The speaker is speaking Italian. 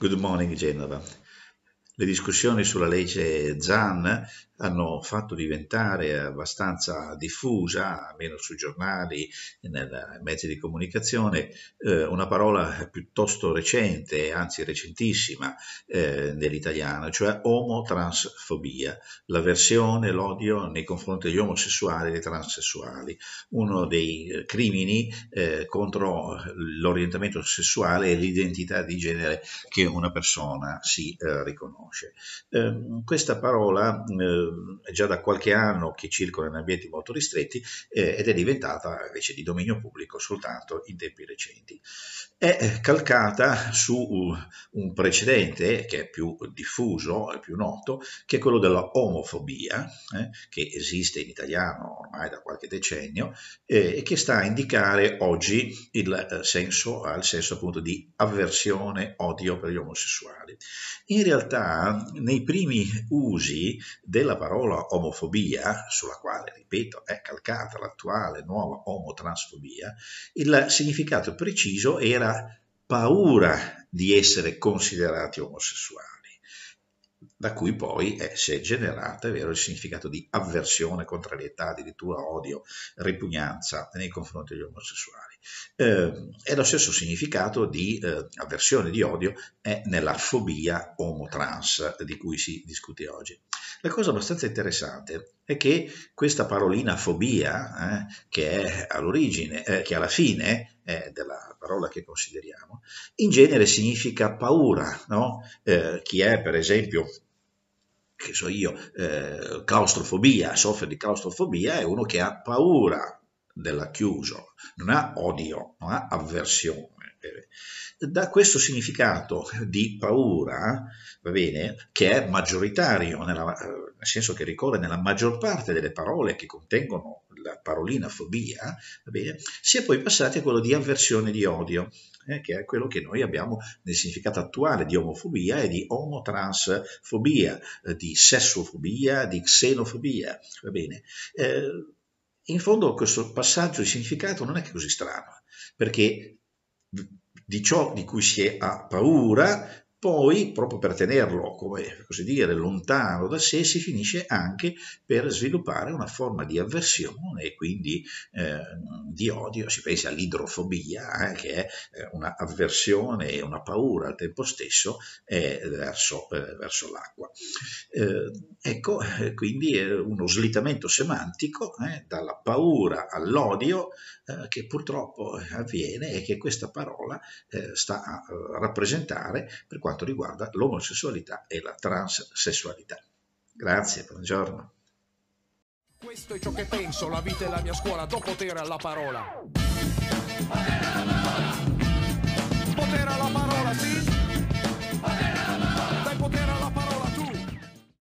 Good morning, Genova. Le discussioni sulla legge Zan hanno fatto diventare abbastanza diffusa, almeno sui giornali e nei mezzi di comunicazione, eh, una parola piuttosto recente, anzi recentissima, eh, nell'italiano, cioè omotransfobia, l'avversione, l'odio nei confronti degli omosessuali e dei transessuali, uno dei crimini eh, contro l'orientamento sessuale e l'identità di genere che una persona si eh, riconosce conosce. Ehm, questa parola ehm, è già da qualche anno che circola in ambienti molto ristretti eh, ed è diventata invece di dominio pubblico soltanto in tempi recenti è eh, calcata su uh, un precedente che è più diffuso e più noto, che è quello della omofobia, eh, che esiste in italiano ormai da qualche decennio eh, e che sta a indicare oggi il eh, senso, al senso appunto di avversione, odio per gli omosessuali. In realtà nei primi usi della parola omofobia, sulla quale, ripeto, è calcata l'attuale nuova omotransfobia, il significato preciso era paura di essere considerati omosessuali, da cui poi eh, si è generato, è vero, il significato di avversione, contrarietà, addirittura odio, ripugnanza nei confronti degli omosessuali eh, è lo stesso significato di eh, avversione, di odio, è nella fobia homo-trans di cui si discute oggi. La cosa abbastanza interessante è che questa parolina fobia, eh, che è all'origine, eh, che alla fine è della parola che consideriamo, in genere significa paura, no? Eh, chi è per esempio che so io, eh, claustrofobia, soffre di claustrofobia, è uno che ha paura della chiusura, non ha odio, non ha avversione. Da questo significato di paura, va bene, che è maggioritario, nella, nel senso che ricorre nella maggior parte delle parole che contengono la parolina fobia, bene, si è poi passati a quello di avversione di odio, eh, che è quello che noi abbiamo nel significato attuale di omofobia e di omotransfobia, eh, di sessofobia, di xenofobia, va bene. Eh, in fondo questo passaggio di significato non è che così strano, perché di ciò di cui si ha paura, poi proprio per tenerlo, come così dire, lontano da sé, si finisce anche per sviluppare una forma di avversione e quindi eh, di odio. Si pensa all'idrofobia, eh, che è eh, una avversione e una paura al tempo stesso eh, verso, verso l'acqua. Eh, ecco, eh, quindi uno slittamento semantico eh, dalla paura all'odio eh, che purtroppo eh, avviene e che questa parola eh, sta a rappresentare per quanto riguarda l'omosessualità e la transessualità. Grazie, buongiorno. Questo è ciò che penso, la vita è la mia scuola, do potere alla parola.